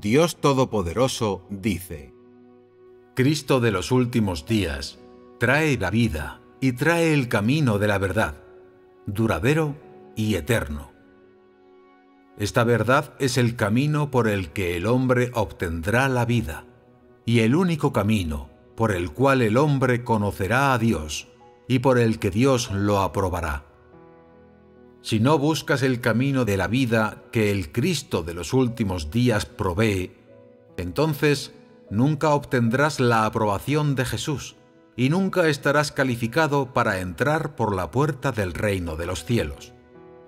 Dios Todopoderoso dice, Cristo de los últimos días trae la vida y trae el camino de la verdad, duradero y eterno. Esta verdad es el camino por el que el hombre obtendrá la vida y el único camino por el cual el hombre conocerá a Dios y por el que Dios lo aprobará. Si no buscas el camino de la vida que el Cristo de los últimos días provee, entonces nunca obtendrás la aprobación de Jesús y nunca estarás calificado para entrar por la puerta del reino de los cielos,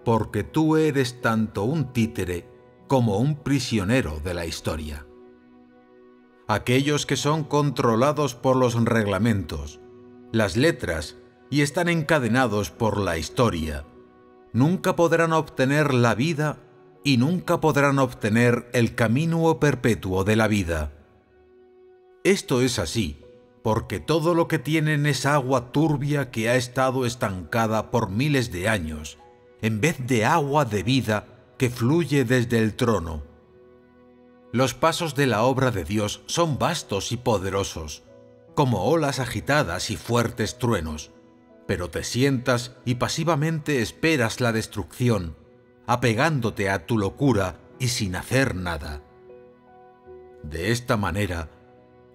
porque tú eres tanto un títere como un prisionero de la historia. Aquellos que son controlados por los reglamentos, las letras y están encadenados por la historia, nunca podrán obtener la vida y nunca podrán obtener el camino perpetuo de la vida. Esto es así, porque todo lo que tienen es agua turbia que ha estado estancada por miles de años, en vez de agua de vida que fluye desde el trono. Los pasos de la obra de Dios son vastos y poderosos, como olas agitadas y fuertes truenos, pero te sientas y pasivamente esperas la destrucción, apegándote a tu locura y sin hacer nada. De esta manera,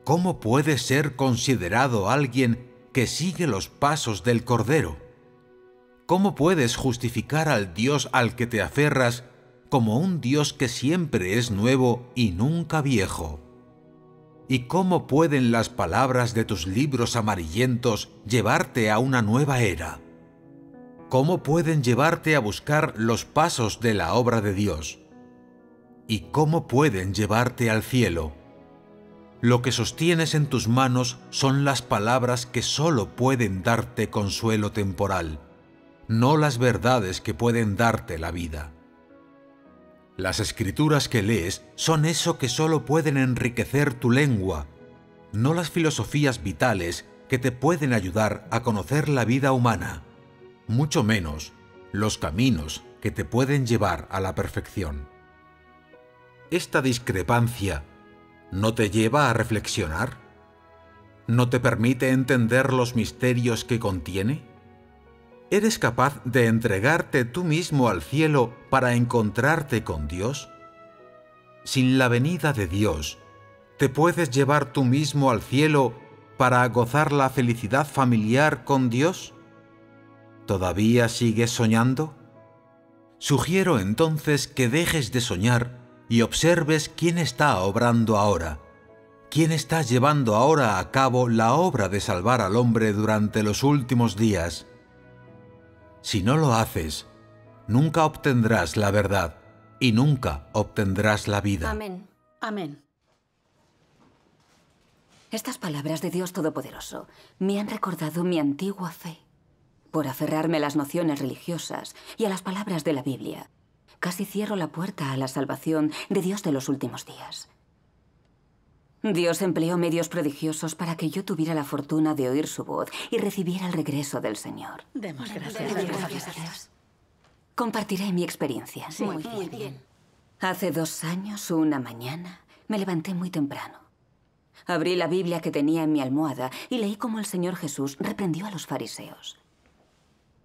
¿cómo puede ser considerado alguien que sigue los pasos del Cordero? ¿Cómo puedes justificar al Dios al que te aferras como un Dios que siempre es nuevo y nunca viejo? ¿Y cómo pueden las palabras de tus libros amarillentos llevarte a una nueva era? ¿Cómo pueden llevarte a buscar los pasos de la obra de Dios? ¿Y cómo pueden llevarte al cielo? Lo que sostienes en tus manos son las palabras que sólo pueden darte consuelo temporal, no las verdades que pueden darte la vida. Las escrituras que lees son eso que solo pueden enriquecer tu lengua, no las filosofías vitales que te pueden ayudar a conocer la vida humana, mucho menos los caminos que te pueden llevar a la perfección. Esta discrepancia no te lleva a reflexionar? ¿No te permite entender los misterios que contiene? ¿Eres capaz de entregarte tú mismo al cielo para encontrarte con Dios? Sin la venida de Dios, ¿te puedes llevar tú mismo al cielo para gozar la felicidad familiar con Dios? ¿Todavía sigues soñando? Sugiero entonces que dejes de soñar y observes quién está obrando ahora, quién está llevando ahora a cabo la obra de salvar al hombre durante los últimos días, si no lo haces, nunca obtendrás la verdad y nunca obtendrás la vida. Amén. Amén. Estas palabras de Dios Todopoderoso me han recordado mi antigua fe. Por aferrarme a las nociones religiosas y a las palabras de la Biblia, casi cierro la puerta a la salvación de Dios de los últimos días. Dios empleó medios prodigiosos para que yo tuviera la fortuna de oír su voz y recibiera el regreso del Señor. Demos gracias, a Dios. Compartiré mi experiencia. muy, bien. muy bien. Hace dos años, una mañana, me levanté muy temprano. Abrí la Biblia que tenía en mi almohada y leí cómo el Señor Jesús reprendió a los fariseos.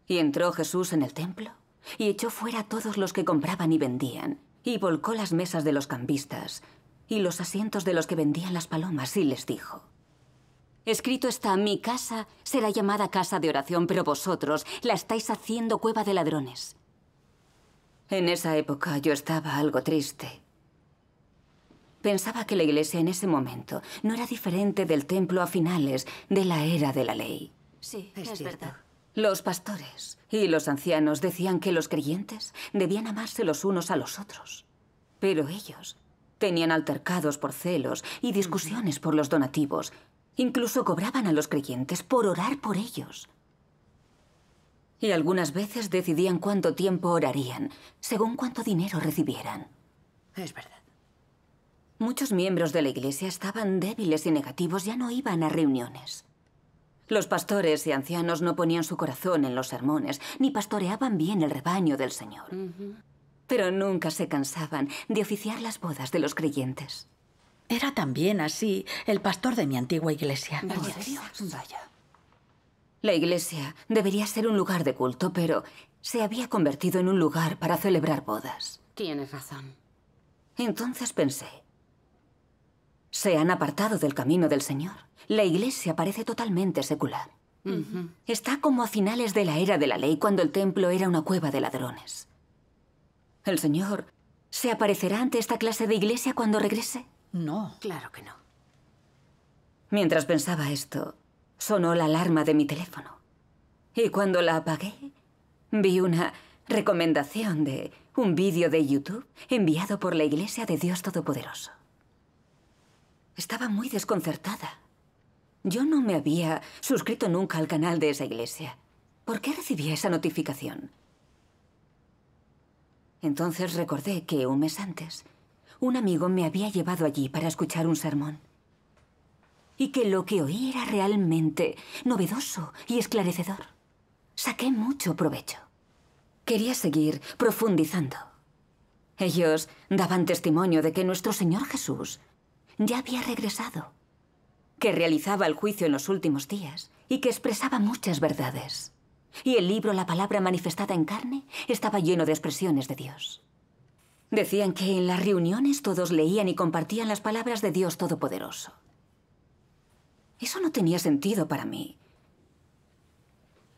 Y entró Jesús en el templo y echó fuera a todos los que compraban y vendían, y volcó las mesas de los cambistas, y los asientos de los que vendían las palomas y les dijo, Escrito está, mi casa será llamada casa de oración, pero vosotros la estáis haciendo cueva de ladrones. En esa época yo estaba algo triste. Pensaba que la iglesia en ese momento no era diferente del templo a finales de la era de la ley. Sí, es, verdad. Los pastores y los ancianos decían que los creyentes debían amarse los unos a los otros. Pero ellos Tenían altercados por celos y discusiones por los donativos. Incluso cobraban a los creyentes por orar por ellos. Y algunas veces decidían cuánto tiempo orarían, según cuánto dinero recibieran. Es verdad. Muchos miembros de la iglesia estaban débiles y negativos, ya no iban a reuniones. Los pastores y ancianos no ponían su corazón en los sermones, ni pastoreaban bien el rebaño del Señor. Pero nunca se cansaban de oficiar las bodas de los creyentes. Era también así el pastor de mi antigua iglesia. Vaya, Vaya. La iglesia debería ser un lugar de culto, pero se había convertido en un lugar para celebrar bodas. Tienes razón. Entonces pensé, se han apartado del camino del Señor. La iglesia parece totalmente secular. Está como a finales de la era de la ley, cuando el templo era una cueva de ladrones. El Señor se aparecerá ante esta clase de iglesia cuando regrese. No. Claro que no. Mientras pensaba esto, sonó la alarma de mi teléfono. Y cuando la apagué, vi una recomendación de un vídeo de YouTube enviado por la Iglesia de Dios Todopoderoso. Estaba muy desconcertada. Yo no me había suscrito nunca al canal de esa iglesia. ¿Por qué recibía esa notificación? Entonces recordé que un mes antes, un amigo me había llevado allí para escuchar un sermón. Y que lo que oí era realmente novedoso y esclarecedor. Saqué mucho provecho. Quería seguir profundizando. Ellos daban testimonio de que nuestro Señor Jesús ya había regresado, que realizaba el juicio en los últimos días y que expresaba muchas verdades. Y el libro La Palabra manifestada en carne estaba lleno de expresiones de Dios. Decían que en las reuniones todos leían y compartían las palabras de Dios Todopoderoso. Eso no tenía sentido para mí.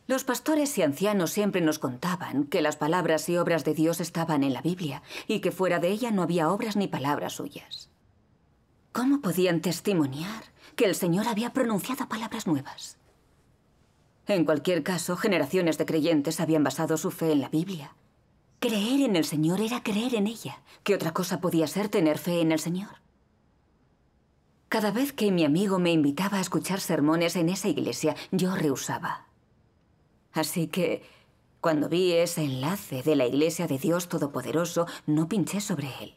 Los pastores y ancianos siempre nos contaban que las palabras y obras de Dios estaban en la Biblia y que fuera de ella no había obras ni palabras suyas. ¿Cómo podían testimoniar que el Señor había pronunciado palabras nuevas? En cualquier caso, generaciones de creyentes habían basado su fe en la Biblia. Creer en el Señor era creer en ella. ¿Qué otra cosa podía ser tener fe en el Señor? Cada vez que mi amigo me invitaba a escuchar sermones en esa iglesia, yo rehusaba. Así que, cuando vi ese enlace de la iglesia de Dios Todopoderoso, no pinché sobre él.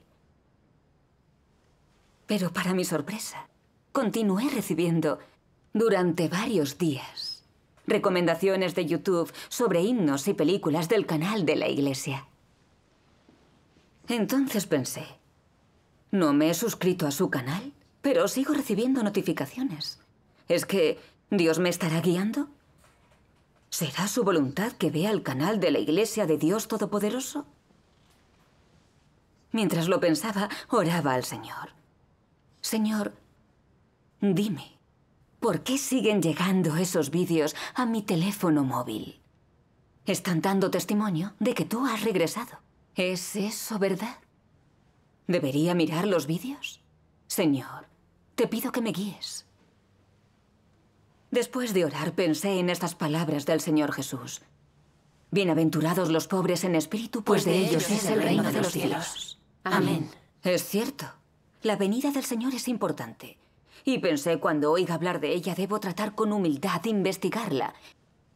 Pero para mi sorpresa, continué recibiendo durante varios días recomendaciones de YouTube sobre himnos y películas del canal de la iglesia. Entonces pensé, no me he suscrito a su canal, pero sigo recibiendo notificaciones. ¿Es que Dios me estará guiando? ¿Será su voluntad que vea el canal de la Iglesia de Dios Todopoderoso? Mientras lo pensaba, oraba al Señor. Señor, dime, ¿Por qué siguen llegando esos vídeos a mi teléfono móvil? Están dando testimonio de que tú has regresado. ¿Es eso verdad? ¿Debería mirar los vídeos? Señor, te pido que me guíes. Después de orar pensé en estas palabras del Señor Jesús. Bienaventurados los pobres en espíritu, pues, pues de, ellos, es el reino, de los cielos. Amén. Es cierto. La venida del Señor es importante. Y pensé, cuando oiga hablar de ella, debo tratar con humildad, investigarla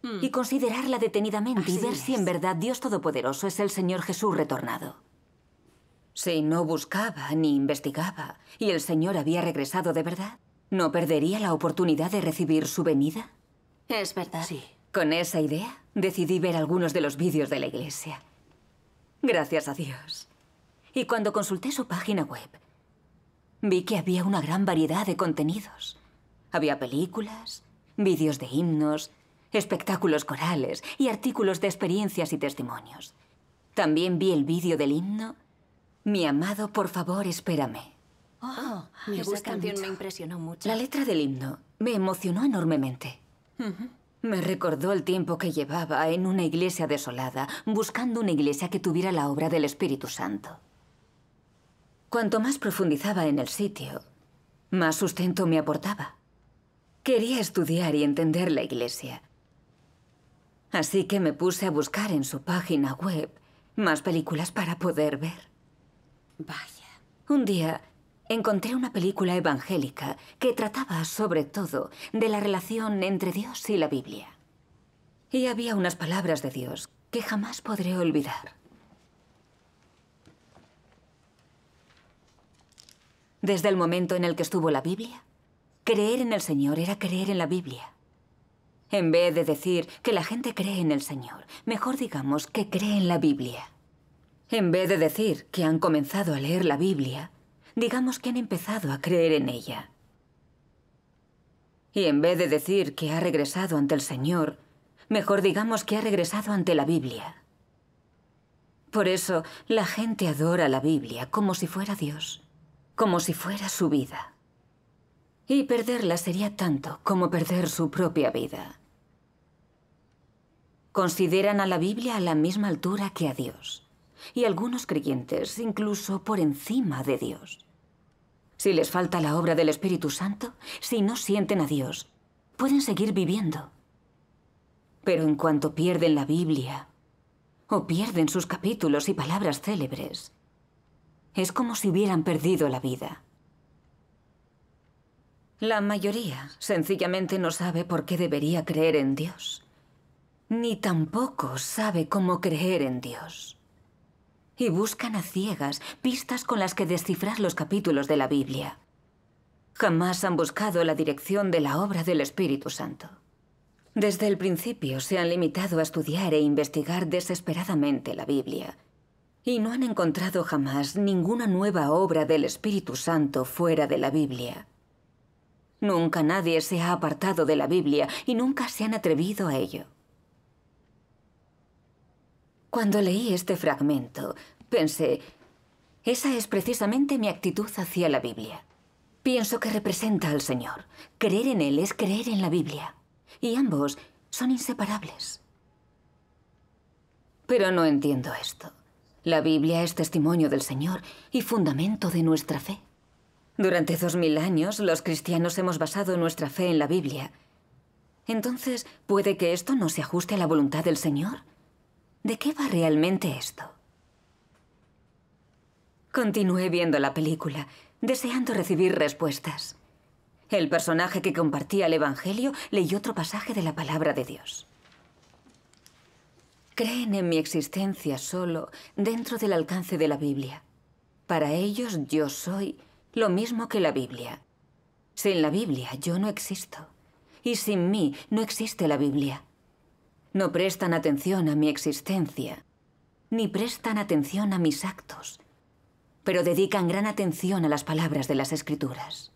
hmm. y considerarla detenidamente y ver si en verdad Dios Todopoderoso es el Señor Jesús retornado. Si no buscaba ni investigaba y el Señor había regresado de verdad, ¿no perdería la oportunidad de recibir su venida? Es verdad. Sí. Con esa idea, decidí ver algunos de los vídeos de la iglesia. Gracias a Dios. Y cuando consulté su página web, Vi que había una gran variedad de contenidos. Había películas, vídeos de himnos, espectáculos corales y artículos de experiencias y testimonios. También vi el vídeo del himno Mi amado, por favor, espérame. Oh, ah, esa canción me impresionó mucho. La letra del himno me emocionó enormemente. Me recordó el tiempo que llevaba en una iglesia desolada, buscando una iglesia que tuviera la obra del Espíritu Santo. Cuanto más profundizaba en el sitio, más sustento me aportaba. Quería estudiar y entender la iglesia. Así que me puse a buscar en su página web más películas para poder ver. Vaya. Un día encontré una película evangélica que trataba sobre todo de la relación entre Dios y la Biblia. Y había unas palabras de Dios que jamás podré olvidar. Desde el momento en el que estuvo la Biblia, creer en el Señor era creer en la Biblia. En vez de decir que la gente cree en el Señor, mejor digamos que cree en la Biblia. En vez de decir que han comenzado a leer la Biblia, digamos que han empezado a creer en ella. Y en vez de decir que ha regresado ante el Señor, mejor digamos que ha regresado ante la Biblia. Por eso la gente adora la Biblia como si fuera Dios como si fuera su vida. Y perderla sería tanto como perder su propia vida. Consideran a la Biblia a la misma altura que a Dios, y algunos creyentes incluso por encima de Dios. Si les falta la obra del Espíritu Santo, si no sienten a Dios, pueden seguir viviendo. Pero en cuanto pierden la Biblia, o pierden sus capítulos y palabras célebres, es como si hubieran perdido la vida. La mayoría sencillamente no sabe por qué debería creer en Dios. Ni tampoco sabe cómo creer en Dios. Y buscan a ciegas pistas con las que descifrar los capítulos de la Biblia. Jamás han buscado la dirección de la obra del Espíritu Santo. Desde el principio se han limitado a estudiar e investigar desesperadamente la Biblia, y no han encontrado jamás ninguna nueva obra del Espíritu Santo fuera de la Biblia. Nunca nadie se ha apartado de la Biblia y nunca se han atrevido a ello. Cuando leí este fragmento, pensé, esa es precisamente mi actitud hacia la Biblia. Pienso que representa al Señor. Creer en Él es creer en la Biblia. Y ambos son inseparables. Pero no entiendo esto. La Biblia es testimonio del Señor y fundamento de nuestra fe. Durante dos mil años los cristianos hemos basado nuestra fe en la Biblia. Entonces, ¿puede que esto no se ajuste a la voluntad del Señor? ¿De qué va realmente esto? Continué viendo la película, deseando recibir respuestas. El personaje que compartía el Evangelio leyó otro pasaje de la palabra de Dios creen en mi existencia solo dentro del alcance de la Biblia. Para ellos yo soy lo mismo que la Biblia. Sin la Biblia yo no existo. Y sin mí no existe la Biblia. No prestan atención a mi existencia, ni prestan atención a mis actos, pero dedican gran atención a las palabras de las Escrituras.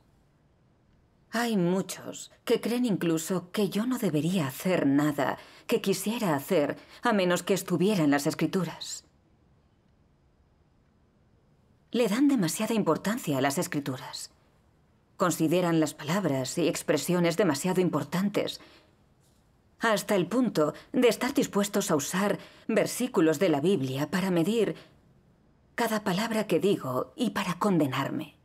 Hay muchos que creen incluso que yo no debería hacer nada que quisiera hacer a menos que estuviera en las escrituras. Le dan demasiada importancia a las escrituras. Consideran las palabras y expresiones demasiado importantes, hasta el punto de estar dispuestos a usar versículos de la Biblia para medir cada palabra que digo y para condenarme.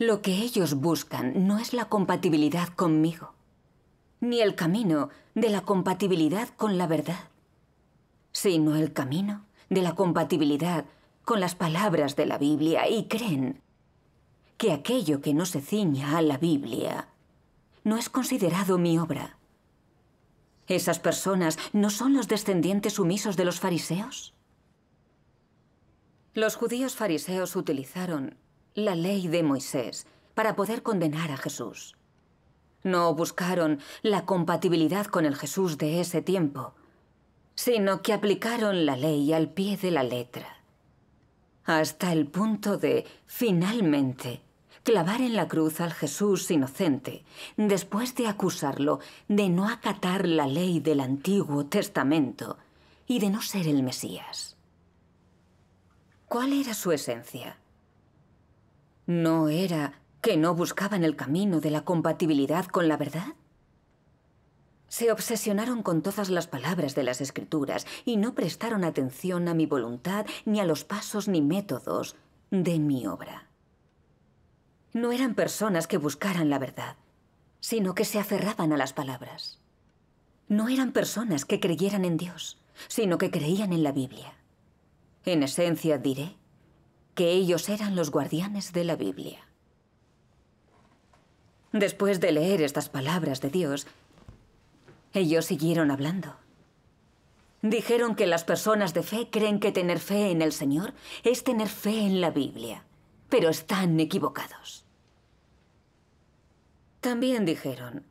Lo que ellos buscan no es la compatibilidad conmigo, ni el camino de la compatibilidad con la verdad, sino el camino de la compatibilidad con las palabras de la Biblia y creen que aquello que no se ciña a la Biblia no es considerado mi obra. ¿Esas personas no son los descendientes sumisos de los fariseos? Los judíos fariseos utilizaron la ley de Moisés para poder condenar a Jesús. No buscaron la compatibilidad con el Jesús de ese tiempo, sino que aplicaron la ley al pie de la letra, hasta el punto de, finalmente, clavar en la cruz al Jesús inocente, después de acusarlo de no acatar la ley del Antiguo Testamento y de no ser el Mesías. ¿Cuál era su esencia? ¿No era que no buscaban el camino de la compatibilidad con la verdad? Se obsesionaron con todas las palabras de las escrituras y no prestaron atención a mi voluntad ni a los pasos ni métodos de mi obra. No eran personas que buscaran la verdad, sino que se aferraban a las palabras. No eran personas que creyeran en Dios, sino que creían en la Biblia. En esencia diré que ellos eran los guardianes de la Biblia. Después de leer estas palabras de Dios, ellos siguieron hablando. Dijeron que las personas de fe creen que tener fe en el Señor es tener fe en la Biblia, pero están equivocados. También dijeron,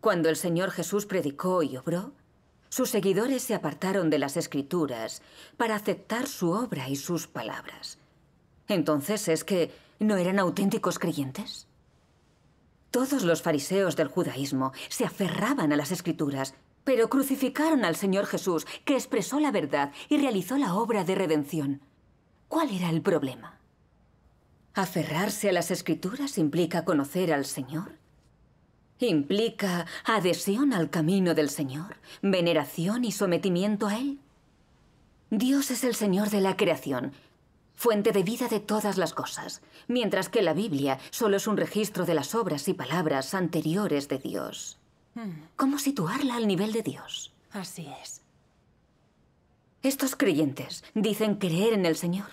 cuando el Señor Jesús predicó y obró, sus seguidores se apartaron de las escrituras para aceptar su obra y sus palabras. Entonces es que no eran auténticos creyentes. Todos los fariseos del judaísmo se aferraban a las escrituras, pero crucificaron al Señor Jesús, que expresó la verdad y realizó la obra de redención. ¿Cuál era el problema? ¿Aferrarse a las escrituras implica conocer al Señor? ¿Implica adhesión al camino del Señor, veneración y sometimiento a Él? Dios es el Señor de la creación fuente de vida de todas las cosas, mientras que la Biblia solo es un registro de las obras y palabras anteriores de Dios. Hmm. ¿Cómo situarla al nivel de Dios? Así es. Estos creyentes dicen creer en el Señor,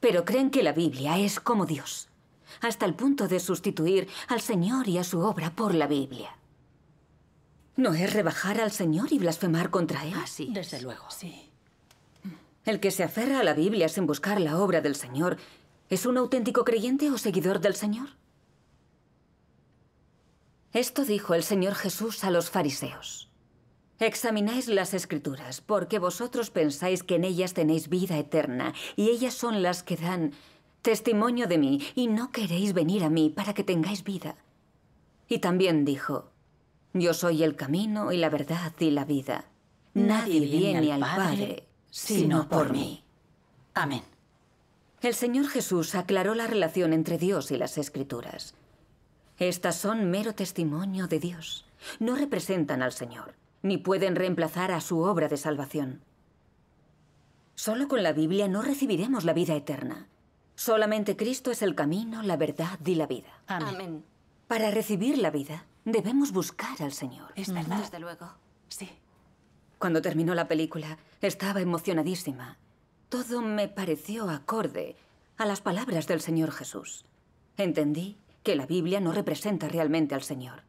pero creen que la Biblia es como Dios, hasta el punto de sustituir al Señor y a su obra por la Biblia. ¿No es rebajar al Señor y blasfemar contra él? Así, desde luego. Sí. ¿El que se aferra a la Biblia sin buscar la obra del Señor es un auténtico creyente o seguidor del Señor? Esto dijo el Señor Jesús a los fariseos. Examináis las escrituras porque vosotros pensáis que en ellas tenéis vida eterna y ellas son las que dan testimonio de mí y no queréis venir a mí para que tengáis vida. Y también dijo, yo soy el camino y la verdad y la vida. Nadie, viene, al Padre sino por mí. Amén. El Señor Jesús aclaró la relación entre Dios y las Escrituras. Estas son mero testimonio de Dios. No representan al Señor, ni pueden reemplazar a su obra de salvación. Solo con la Biblia no recibiremos la vida eterna. Solamente Cristo es el camino, la verdad y la vida. Amén. Para recibir la vida, debemos buscar al Señor. Es verdad. Desde luego, sí. Cuando terminó la película, estaba emocionadísima. Todo me pareció acorde a las palabras del Señor Jesús. Entendí que la Biblia no representa realmente al Señor.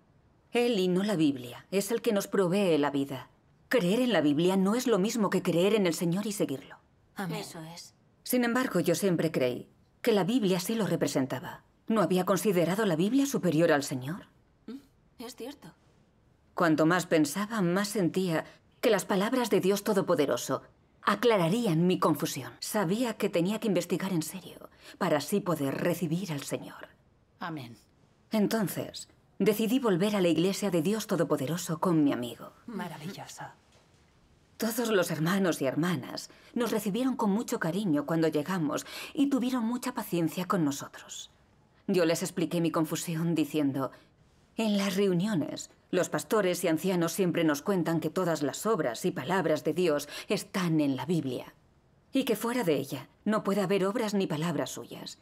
Él y no la Biblia es el que nos provee la vida. Creer en la Biblia no es lo mismo que creer en el Señor y seguirlo. Amén. Eso es. Sin embargo, yo siempre creí que la Biblia sí lo representaba. ¿No había considerado la Biblia superior al Señor? Mm, es cierto. Cuanto más pensaba, más sentía que las palabras de Dios Todopoderoso aclararían mi confusión. Sabía que tenía que investigar en serio para así poder recibir al Señor. Amén. Entonces, decidí volver a la iglesia de Dios Todopoderoso con mi amigo. Maravillosa. Todos los hermanos y hermanas nos recibieron con mucho cariño cuando llegamos y tuvieron mucha paciencia con nosotros. Yo les expliqué mi confusión diciendo, en las reuniones, los pastores y ancianos siempre nos cuentan que todas las obras y palabras de Dios están en la Biblia y que fuera de ella no puede haber obras ni palabras suyas.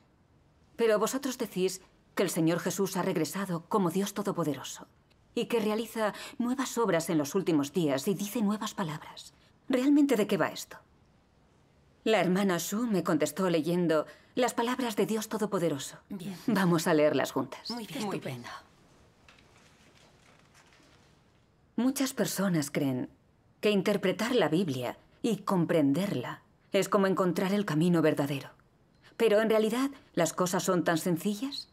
Pero vosotros decís que el Señor Jesús ha regresado como Dios Todopoderoso y que realiza nuevas obras en los últimos días y dice nuevas palabras. ¿Realmente de qué va esto? La hermana Shu me contestó leyendo las palabras de Dios Todopoderoso. Bien. Vamos a leerlas juntas. Muy bien, estupendo. Muchas personas creen que interpretar la Biblia y comprenderla es como encontrar el camino verdadero. Pero en realidad las cosas son tan sencillas.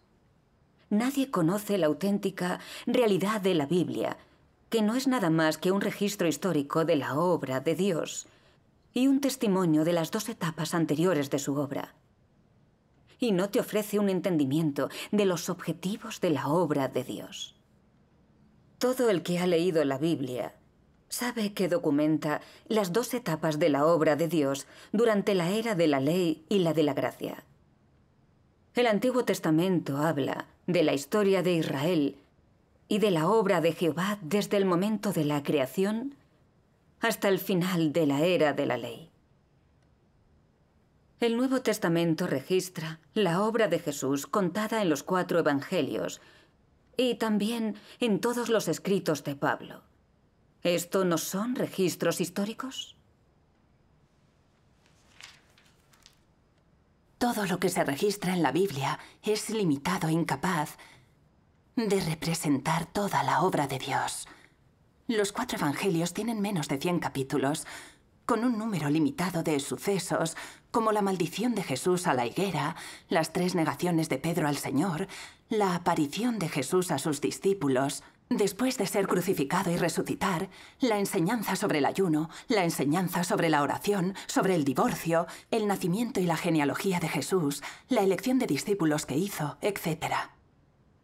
Nadie conoce la auténtica realidad de la Biblia, que no es nada más que un registro histórico de la obra de Dios y un testimonio de las dos etapas anteriores de su obra. Y no te ofrece un entendimiento de los objetivos de la obra de Dios. Todo el que ha leído la Biblia sabe que documenta las dos etapas de la obra de Dios durante la era de la ley y la de la gracia. El Antiguo Testamento habla de la historia de Israel y de la obra de Jehová desde el momento de la creación hasta el final de la era de la ley. El Nuevo Testamento registra la obra de Jesús contada en los cuatro Evangelios, y también en todos los escritos de Pablo. ¿Esto no son registros históricos? Todo lo que se registra en la Biblia es limitado e incapaz de representar toda la obra de Dios. Los cuatro evangelios tienen menos de 100 capítulos, con un número limitado de sucesos, como la maldición de Jesús a la higuera, las tres negaciones de Pedro al Señor, la aparición de Jesús a sus discípulos, después de ser crucificado y resucitar, la enseñanza sobre el ayuno, la enseñanza sobre la oración, sobre el divorcio, el nacimiento y la genealogía de Jesús, la elección de discípulos que hizo, etc.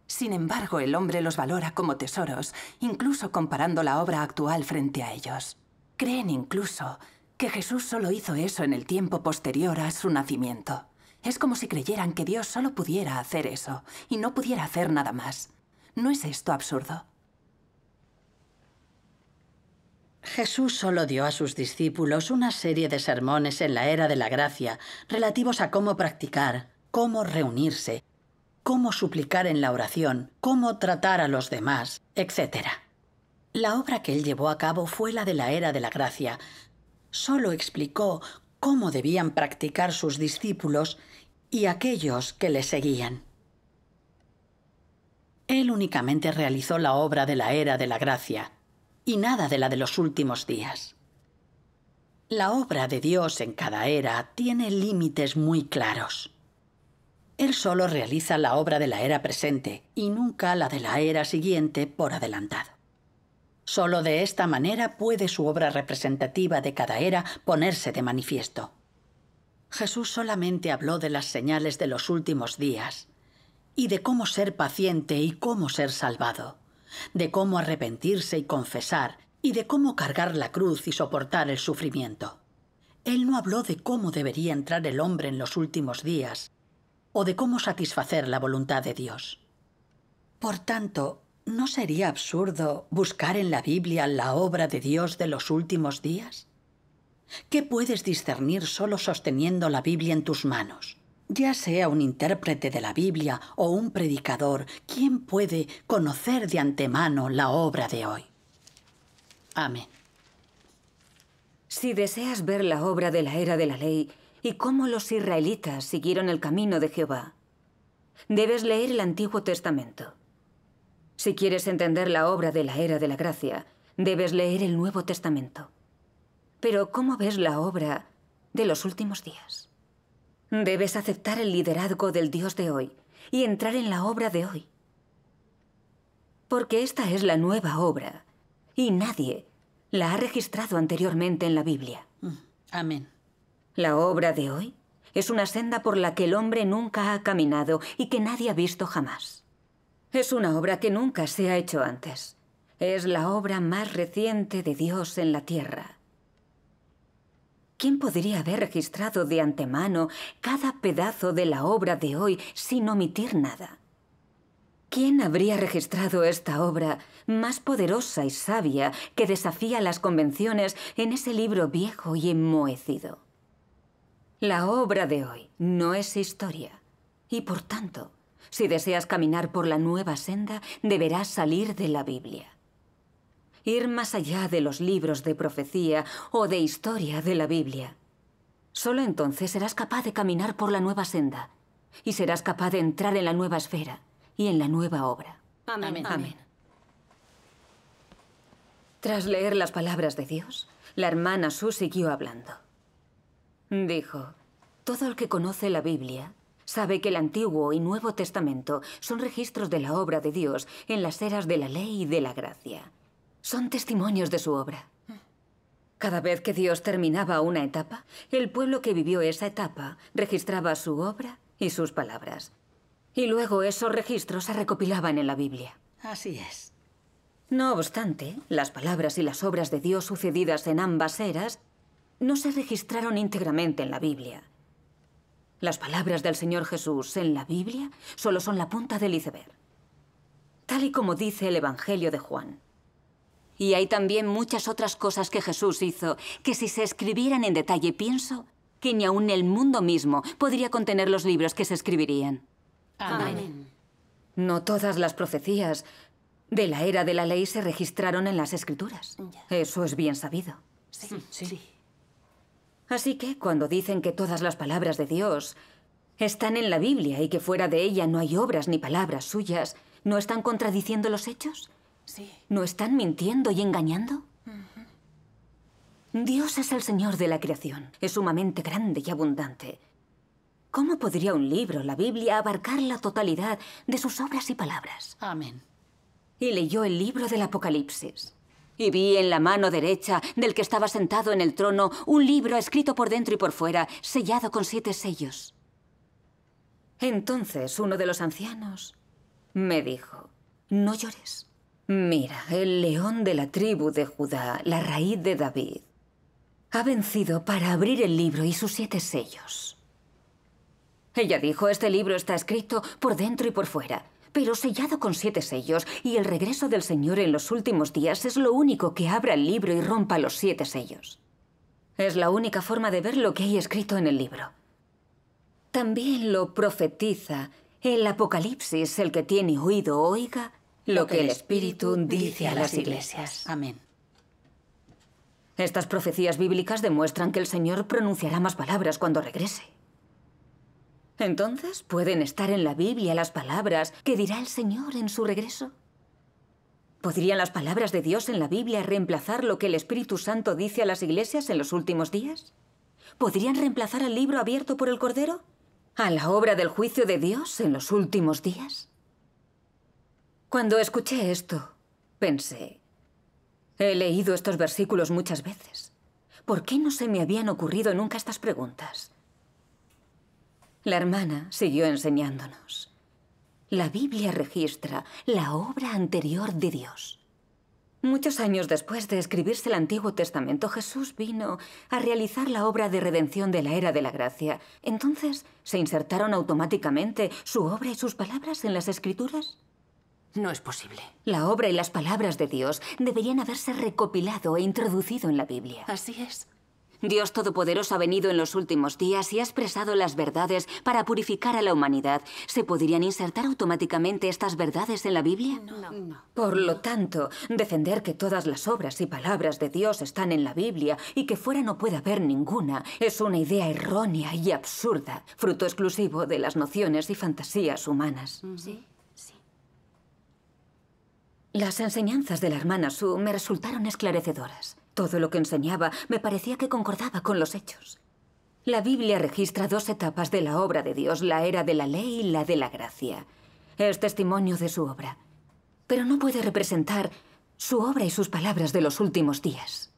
Sin embargo, el hombre los valora como tesoros, incluso comparando la obra actual frente a ellos. Creen incluso que Jesús solo hizo eso en el tiempo posterior a su nacimiento. Es como si creyeran que Dios solo pudiera hacer eso y no pudiera hacer nada más. ¿No es esto absurdo? Jesús solo dio a sus discípulos una serie de sermones en la era de la gracia relativos a cómo practicar, cómo reunirse, cómo suplicar en la oración, cómo tratar a los demás, etc. La obra que él llevó a cabo fue la de la era de la gracia, Solo explicó cómo debían practicar sus discípulos y aquellos que le seguían. Él únicamente realizó la obra de la era de la gracia y nada de la de los últimos días. La obra de Dios en cada era tiene límites muy claros. Él solo realiza la obra de la era presente y nunca la de la era siguiente por adelantado. Solo de esta manera puede su obra representativa de cada era ponerse de manifiesto. Jesús solamente habló de las señales de los últimos días y de cómo ser paciente y cómo ser salvado, de cómo arrepentirse y confesar y de cómo cargar la cruz y soportar el sufrimiento. Él no habló de cómo debería entrar el hombre en los últimos días o de cómo satisfacer la voluntad de Dios. Por tanto, ¿No sería absurdo buscar en la Biblia la obra de Dios de los últimos días? ¿Qué puedes discernir solo sosteniendo la Biblia en tus manos? Ya sea un intérprete de la Biblia o un predicador, ¿quién puede conocer de antemano la obra de hoy? Amén. Si deseas ver la obra de la era de la ley y cómo los israelitas siguieron el camino de Jehová, debes leer el Antiguo Testamento. Si quieres entender la obra de la Era de la Gracia, debes leer el Nuevo Testamento. Pero ¿cómo ves la obra de los últimos días? Debes aceptar el liderazgo del Dios de hoy y entrar en la obra de hoy. Porque esta es la nueva obra y nadie la ha registrado anteriormente en la Biblia. Mm, amén. La obra de hoy es una senda por la que el hombre nunca ha caminado y que nadie ha visto jamás. Es una obra que nunca se ha hecho antes. Es la obra más reciente de Dios en la tierra. ¿Quién podría haber registrado de antemano cada pedazo de la obra de hoy sin omitir nada? ¿Quién habría registrado esta obra más poderosa y sabia que desafía las convenciones en ese libro viejo y enmohecido? La obra de hoy no es historia y, por tanto, si deseas caminar por la nueva senda, deberás salir de la Biblia. Ir más allá de los libros de profecía o de historia de la Biblia. Solo entonces serás capaz de caminar por la nueva senda y serás capaz de entrar en la nueva esfera y en la nueva obra. Amén. Tras leer las palabras de Dios, la hermana Sue siguió hablando. Dijo, todo el que conoce la Biblia Sabe que el Antiguo y Nuevo Testamento son registros de la obra de Dios en las eras de la ley y de la gracia. Son testimonios de su obra. Cada vez que Dios terminaba una etapa, el pueblo que vivió esa etapa registraba su obra y sus palabras. Y luego esos registros se recopilaban en la Biblia. Así es. No obstante, las palabras y las obras de Dios sucedidas en ambas eras no se registraron íntegramente en la Biblia. Las palabras del Señor Jesús en la Biblia solo son la punta del iceberg, tal y como dice el Evangelio de Juan. Y hay también muchas otras cosas que Jesús hizo que si se escribieran en detalle pienso que ni aún el mundo mismo podría contener los libros que se escribirían. No todas las profecías de la era de la ley se registraron en las escrituras. Eso es bien sabido. sí. sí. Así que cuando dicen que todas las palabras de Dios están en la Biblia y que fuera de ella no hay obras ni palabras suyas, ¿no están contradiciendo los hechos? Sí. ¿No están mintiendo y engañando? Dios es el Señor de la creación, es sumamente grande y abundante. ¿Cómo podría un libro, la Biblia, abarcar la totalidad de sus obras y palabras? Amén. Y leyó el libro del Apocalipsis. Y vi en la mano derecha del que estaba sentado en el trono un libro escrito por dentro y por fuera, sellado con siete sellos. Entonces uno de los ancianos me dijo, no llores. Mira, el león de la tribu de Judá, la raíz de David, ha vencido para abrir el libro y sus siete sellos. Ella dijo, este libro está escrito por dentro y por fuera pero sellado con siete sellos, y el regreso del Señor en los últimos días es lo único que abra el libro y rompa los siete sellos. Es la única forma de ver lo que hay escrito en el libro. También lo profetiza el Apocalipsis, el que tiene oído oiga lo que el Espíritu dice a las iglesias. Amén. Estas profecías bíblicas demuestran que el Señor pronunciará más palabras cuando regrese. Entonces, ¿pueden estar en la Biblia las palabras que dirá el Señor en su regreso? ¿Podrían las palabras de Dios en la Biblia reemplazar lo que el Espíritu Santo dice a las iglesias en los últimos días? ¿Podrían reemplazar al libro abierto por el Cordero? ¿A la obra del juicio de Dios en los últimos días? Cuando escuché esto, pensé, he leído estos versículos muchas veces. ¿Por qué no se me habían ocurrido nunca estas preguntas? La hermana siguió enseñándonos. La Biblia registra la obra anterior de Dios. Muchos años después de escribirse el Antiguo Testamento, Jesús vino a realizar la obra de redención de la era de la gracia. Entonces, ¿se insertaron automáticamente su obra y sus palabras en las escrituras? No es posible. La obra y las palabras de Dios deberían haberse recopilado e introducido en la Biblia. Así es. Dios Todopoderoso ha venido en los últimos días y ha expresado las verdades para purificar a la humanidad. ¿Se podrían insertar automáticamente estas verdades en la Biblia? No. no. Por lo tanto, defender que todas las obras y palabras de Dios están en la Biblia y que fuera no puede haber ninguna es una idea errónea y absurda, fruto exclusivo de las nociones y fantasías humanas. Sí. Las enseñanzas de la hermana Su me resultaron esclarecedoras. Todo lo que enseñaba me parecía que concordaba con los hechos. La Biblia registra dos etapas de la obra de Dios, la era de la ley y la de la gracia. Es testimonio de su obra. Pero no puede representar su obra y sus palabras de los últimos días.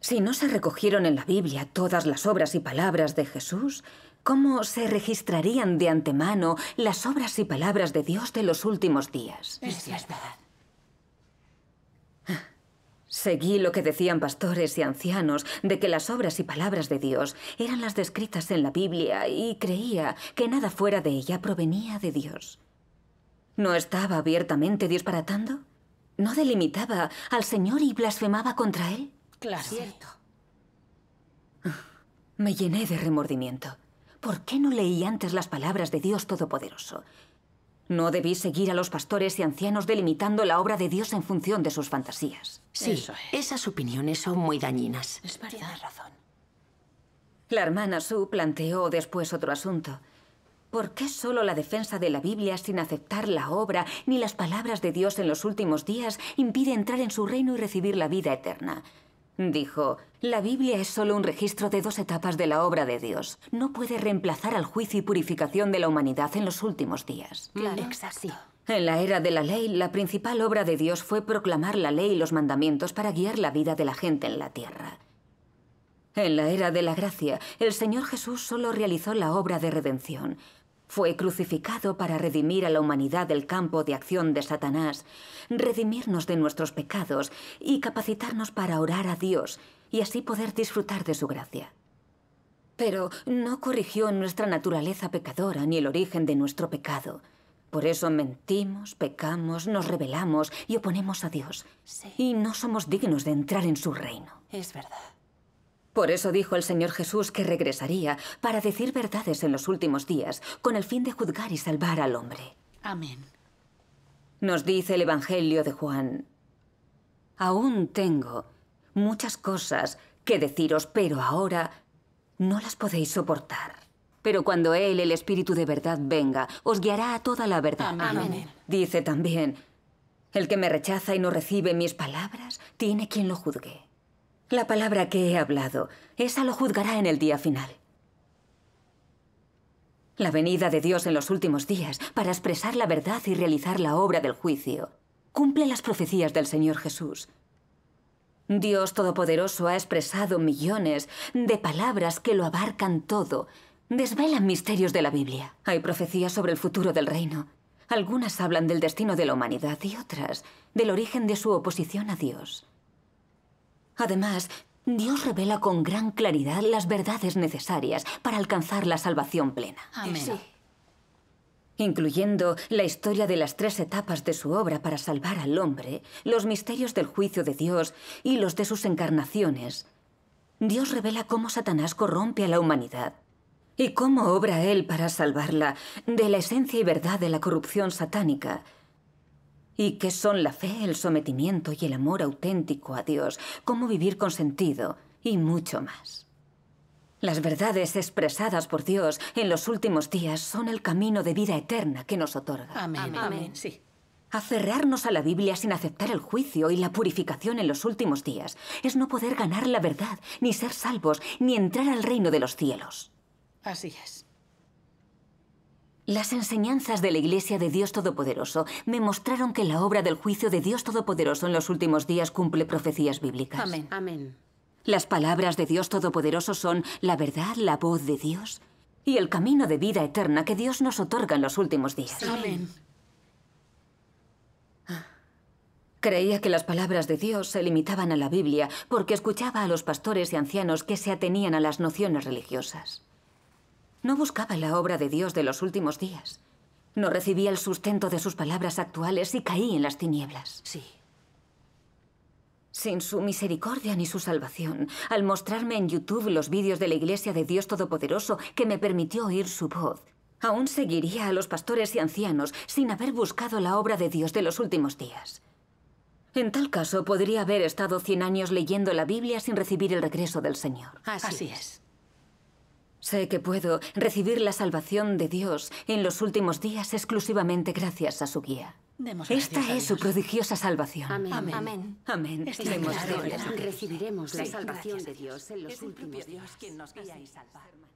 Si no se recogieron en la Biblia todas las obras y palabras de Jesús, ¿cómo se registrarían de antemano las obras y palabras de Dios de los últimos días? Es verdad. Seguí lo que decían pastores y ancianos de que las obras y palabras de Dios eran las descritas en la Biblia y creía que nada fuera de ella provenía de Dios. ¿No estaba abiertamente disparatando? ¿No delimitaba al Señor y blasfemaba contra Él? Claro. Cierto. Me llené de remordimiento. ¿Por qué no leí antes las palabras de Dios Todopoderoso? No debí seguir a los pastores y ancianos delimitando la obra de Dios en función de sus fantasías. Sí, esas opiniones son muy dañinas. Es verdad. razón. La hermana Sue planteó después otro asunto. ¿Por qué solo la defensa de la Biblia sin aceptar la obra ni las palabras de Dios en los últimos días impide entrar en su reino y recibir la vida eterna? Dijo, la Biblia es solo un registro de dos etapas de la obra de Dios. No puede reemplazar al juicio y purificación de la humanidad en los últimos días. Claro, En la era de la ley, la principal obra de Dios fue proclamar la ley y los mandamientos para guiar la vida de la gente en la tierra. En la era de la gracia, el Señor Jesús solo realizó la obra de redención, fue crucificado para redimir a la humanidad del campo de acción de Satanás, redimirnos de nuestros pecados y capacitarnos para orar a Dios y así poder disfrutar de su gracia. Pero no corrigió nuestra naturaleza pecadora ni el origen de nuestro pecado. Por eso mentimos, pecamos, nos rebelamos y oponemos a Dios. Y no somos dignos de entrar en su reino. Es verdad. Por eso dijo el Señor Jesús que regresaría para decir verdades en los últimos días, con el fin de juzgar y salvar al hombre. Amén. Nos dice el Evangelio de Juan, aún tengo muchas cosas que deciros, pero ahora no las podéis soportar. Pero cuando Él, el Espíritu de verdad, venga, os guiará a toda la verdad. Amén. Dice también, el que me rechaza y no recibe mis palabras, tiene quien lo juzgue. La palabra que he hablado, esa lo juzgará en el día final. La venida de Dios en los últimos días para expresar la verdad y realizar la obra del juicio. Cumple las profecías del Señor Jesús. Dios Todopoderoso ha expresado millones de palabras que lo abarcan todo. Desvelan misterios de la Biblia. Hay profecías sobre el futuro del reino. Algunas hablan del destino de la humanidad y otras del origen de su oposición a Dios. Además, Dios revela con gran claridad las verdades necesarias para alcanzar la salvación plena. Amén. Incluyendo la historia de las tres etapas de su obra para salvar al hombre, los misterios del juicio de Dios y los de sus encarnaciones, Dios revela cómo Satanás corrompe a la humanidad y cómo obra Él para salvarla de la esencia y verdad de la corrupción satánica y qué son la fe, el sometimiento y el amor auténtico a Dios, cómo vivir con sentido y mucho más. Las verdades expresadas por Dios en los últimos días son el camino de vida eterna que nos otorga. Amén. Amén. Sí. Aferrarnos a la Biblia sin aceptar el juicio y la purificación en los últimos días es no poder ganar la verdad, ni ser salvos, ni entrar al reino de los cielos. Así es. Las enseñanzas de la Iglesia de Dios Todopoderoso me mostraron que la obra del juicio de Dios Todopoderoso en los últimos días cumple profecías bíblicas. Amén. Las palabras de Dios Todopoderoso son la verdad, la voz de Dios y el camino de vida eterna que Dios nos otorga en los últimos días. Amén. Ah. Creía que las palabras de Dios se limitaban a la Biblia porque escuchaba a los pastores y ancianos que se atenían a las nociones religiosas. No buscaba la obra de Dios de los últimos días. No recibía el sustento de sus palabras actuales y caí en las tinieblas. Sí. Sin su misericordia ni su salvación, al mostrarme en YouTube los vídeos de la Iglesia de Dios Todopoderoso que me permitió oír su voz, aún seguiría a los pastores y ancianos sin haber buscado la obra de Dios de los últimos días. En tal caso, podría haber estado 100 años leyendo la Biblia sin recibir el regreso del Señor. Así, es. Sé que puedo recibir la salvación de Dios en los últimos días exclusivamente gracias a su guía. Esta es su prodigiosa salvación. Amén. Amén. Amén. Este Recibiremos la salvación de Dios en los últimos días.